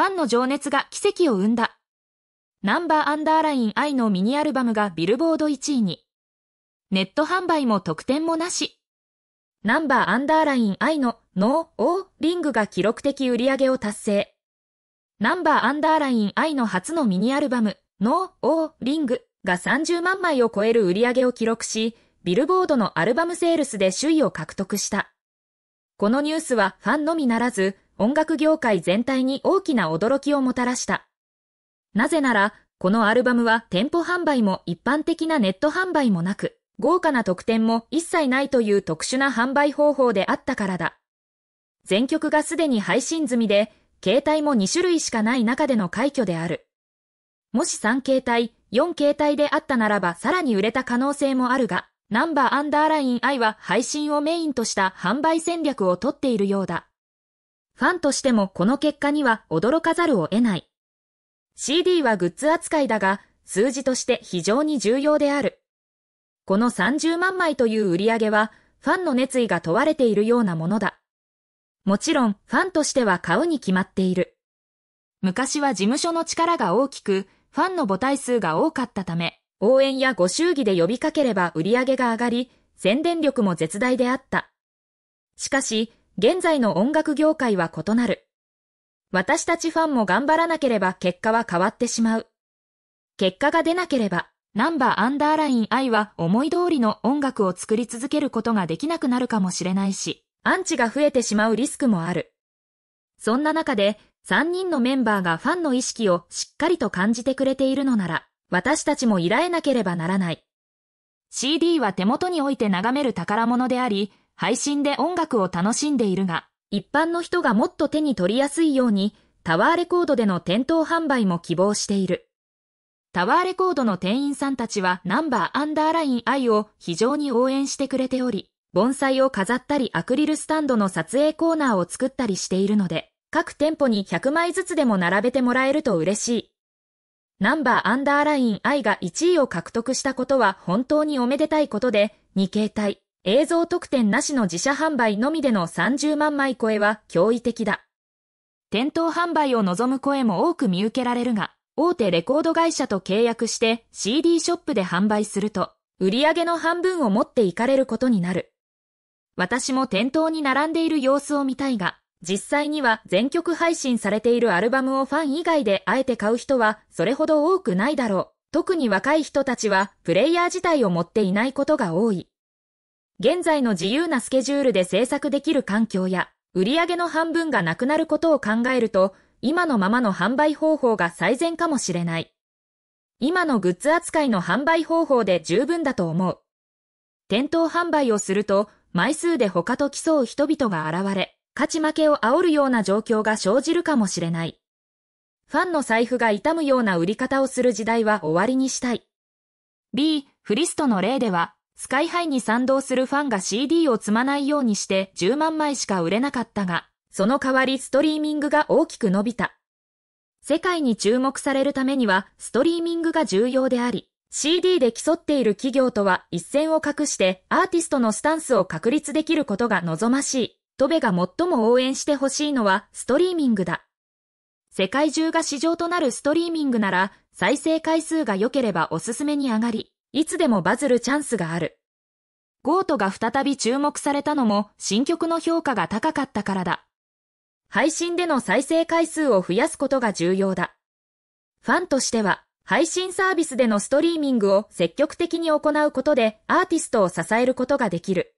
ファンの情熱が奇跡を生んだ。ナンバーアンダーライン I のミニアルバムがビルボード1位に。ネット販売も特典もなし。ナンバーアンダーライン I のノー・オー・リングが記録的売り上げを達成。ナンバーアンダーライン I の初のミニアルバム、ノー・オー・リングが30万枚を超える売り上げを記録し、ビルボードのアルバムセールスで首位を獲得した。このニュースはファンのみならず、音楽業界全体に大きな驚きをもたらした。なぜなら、このアルバムは店舗販売も一般的なネット販売もなく、豪華な特典も一切ないという特殊な販売方法であったからだ。全曲がすでに配信済みで、携帯も2種類しかない中での快挙である。もし3形態、4形態であったならばさらに売れた可能性もあるが、ナンバーアンダーライン I は配信をメインとした販売戦略をとっているようだ。ファンとしてもこの結果には驚かざるを得ない。CD はグッズ扱いだが、数字として非常に重要である。この30万枚という売り上げは、ファンの熱意が問われているようなものだ。もちろん、ファンとしては買うに決まっている。昔は事務所の力が大きく、ファンの母体数が多かったため、応援やご祝儀で呼びかければ売り上げが上がり、宣伝力も絶大であった。しかし、現在の音楽業界は異なる。私たちファンも頑張らなければ結果は変わってしまう。結果が出なければ、ナンバーアンダーライン I は思い通りの音楽を作り続けることができなくなるかもしれないし、アンチが増えてしまうリスクもある。そんな中で、3人のメンバーがファンの意識をしっかりと感じてくれているのなら、私たちも依頼なければならない。CD は手元に置いて眺める宝物であり、配信で音楽を楽しんでいるが、一般の人がもっと手に取りやすいように、タワーレコードでの店頭販売も希望している。タワーレコードの店員さんたちはナンバーアンダーライン I を非常に応援してくれており、盆栽を飾ったりアクリルスタンドの撮影コーナーを作ったりしているので、各店舗に100枚ずつでも並べてもらえると嬉しい。ナンバーアンダーライン I が1位を獲得したことは本当におめでたいことで、2形態、映像特典なしの自社販売のみでの30万枚超えは驚異的だ。店頭販売を望む声も多く見受けられるが、大手レコード会社と契約して CD ショップで販売すると、売り上げの半分を持っていかれることになる。私も店頭に並んでいる様子を見たいが、実際には全曲配信されているアルバムをファン以外であえて買う人はそれほど多くないだろう。特に若い人たちはプレイヤー自体を持っていないことが多い。現在の自由なスケジュールで制作できる環境や、売上の半分がなくなることを考えると、今のままの販売方法が最善かもしれない。今のグッズ扱いの販売方法で十分だと思う。店頭販売をすると、枚数で他と競う人々が現れ、勝ち負けを煽るような状況が生じるかもしれない。ファンの財布が痛むような売り方をする時代は終わりにしたい。B、フリストの例では、スカイハイに賛同するファンが CD を積まないようにして10万枚しか売れなかったが、その代わりストリーミングが大きく伸びた。世界に注目されるためには、ストリーミングが重要であり、CD で競っている企業とは一線を画してアーティストのスタンスを確立できることが望ましい。トベが最も応援してほしいのはストリーミングだ。世界中が市場となるストリーミングなら再生回数が良ければおすすめに上がり、いつでもバズるチャンスがある。ゴートが再び注目されたのも新曲の評価が高かったからだ。配信での再生回数を増やすことが重要だ。ファンとしては、配信サービスでのストリーミングを積極的に行うことでアーティストを支えることができる。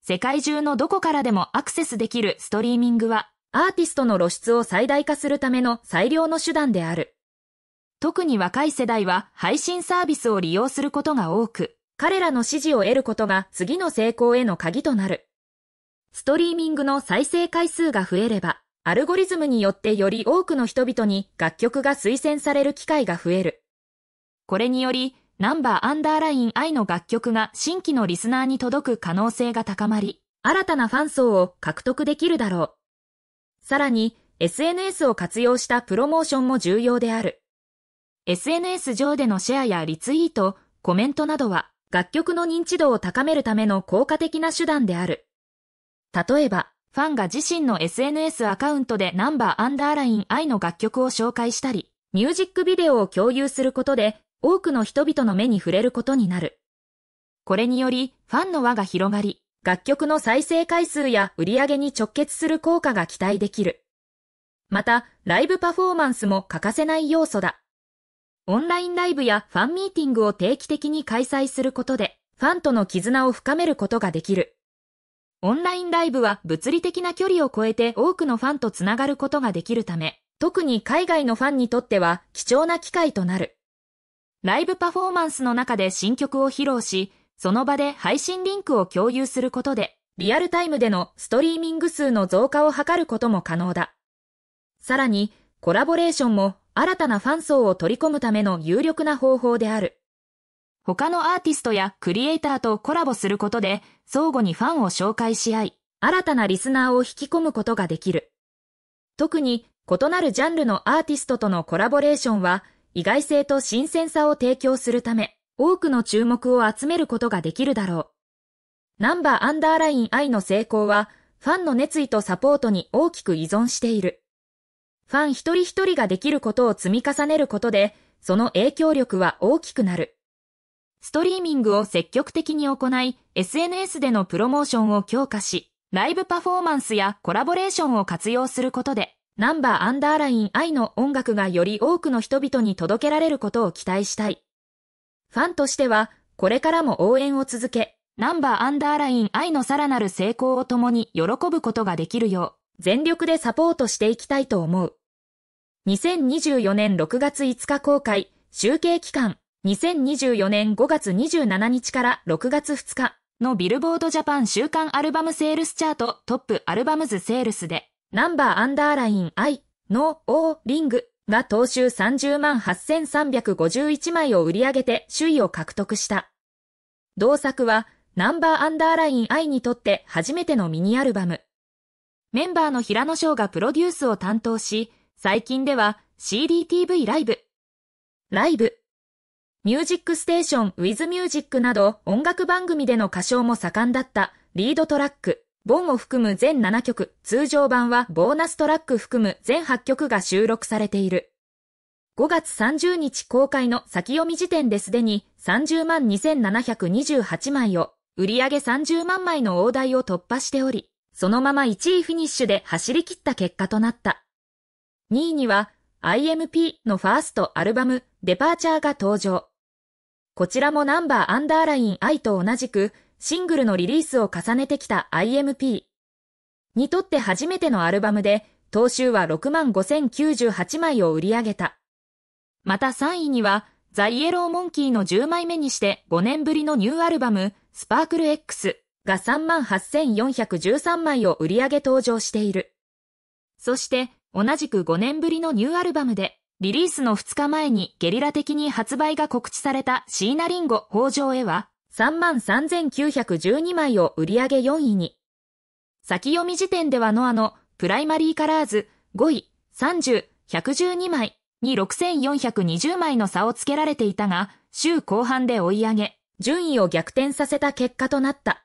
世界中のどこからでもアクセスできるストリーミングは、アーティストの露出を最大化するための最良の手段である。特に若い世代は配信サービスを利用することが多く、彼らの支持を得ることが次の成功への鍵となる。ストリーミングの再生回数が増えれば、アルゴリズムによってより多くの人々に楽曲が推薦される機会が増える。これにより、ナンバーアンダーライン I の楽曲が新規のリスナーに届く可能性が高まり、新たなファン層を獲得できるだろう。さらに、SNS を活用したプロモーションも重要である。SNS 上でのシェアやリツイート、コメントなどは楽曲の認知度を高めるための効果的な手段である。例えば、ファンが自身の SNS アカウントでナンバーアンダーライン I の楽曲を紹介したり、ミュージックビデオを共有することで、多くの人々の目に触れることになる。これにより、ファンの輪が広がり、楽曲の再生回数や売り上げに直結する効果が期待できる。また、ライブパフォーマンスも欠かせない要素だ。オンラインライブやファンミーティングを定期的に開催することで、ファンとの絆を深めることができる。オンラインライブは物理的な距離を超えて多くのファンとつながることができるため、特に海外のファンにとっては貴重な機会となる。ライブパフォーマンスの中で新曲を披露し、その場で配信リンクを共有することで、リアルタイムでのストリーミング数の増加を図ることも可能だ。さらに、コラボレーションも新たなファン層を取り込むための有力な方法である。他のアーティストやクリエイターとコラボすることで、相互にファンを紹介し合い、新たなリスナーを引き込むことができる。特に、異なるジャンルのアーティストとのコラボレーションは、意外性と新鮮さを提供するため、多くの注目を集めることができるだろう。ナンバーアンダーライン I の成功は、ファンの熱意とサポートに大きく依存している。ファン一人一人ができることを積み重ねることで、その影響力は大きくなる。ストリーミングを積極的に行い、SNS でのプロモーションを強化し、ライブパフォーマンスやコラボレーションを活用することで、ナンバーアンダーライン愛の音楽がより多くの人々に届けられることを期待したい。ファンとしては、これからも応援を続け、ナンバーアンダーライン愛のさらなる成功を共に喜ぶことができるよう、全力でサポートしていきたいと思う。2024年6月5日公開、集計期間、2024年5月27日から6月2日のビルボードジャパン週間アルバムセールスチャートトップアルバムズセールスで、ナンバーアンダーライン I の O リングが当週30万8351枚を売り上げて首位を獲得した。同作はナンバーアンダーライン I にとって初めてのミニアルバム。メンバーの平野翔がプロデュースを担当し、最近では CDTV ライブ、ライブ、ミュージックステーション with ミュージックなど音楽番組での歌唱も盛んだったリードトラック、ボンを含む全7曲、通常版はボーナストラック含む全8曲が収録されている。5月30日公開の先読み時点ですでに30万2728枚を、売上30万枚の大台を突破しており、そのまま1位フィニッシュで走り切った結果となった。2位には IMP のファーストアルバムデパーチャーが登場。こちらもナンバーアンダーライン I と同じくシングルのリリースを重ねてきた IMP。にとって初めてのアルバムで、当週は6万5098枚を売り上げた。また3位には、ザ・イエロー・モンキーの10枚目にして5年ぶりのニューアルバム、スパークル X。が38,413枚を売り上げ登場している。そして、同じく5年ぶりのニューアルバムで、リリースの2日前にゲリラ的に発売が告知されたシーナリンゴ北条へは、33,912枚を売り上げ4位に。先読み時点ではノアのプライマリーカラーズ5位30、112枚に6420枚の差をつけられていたが、週後半で追い上げ、順位を逆転させた結果となった。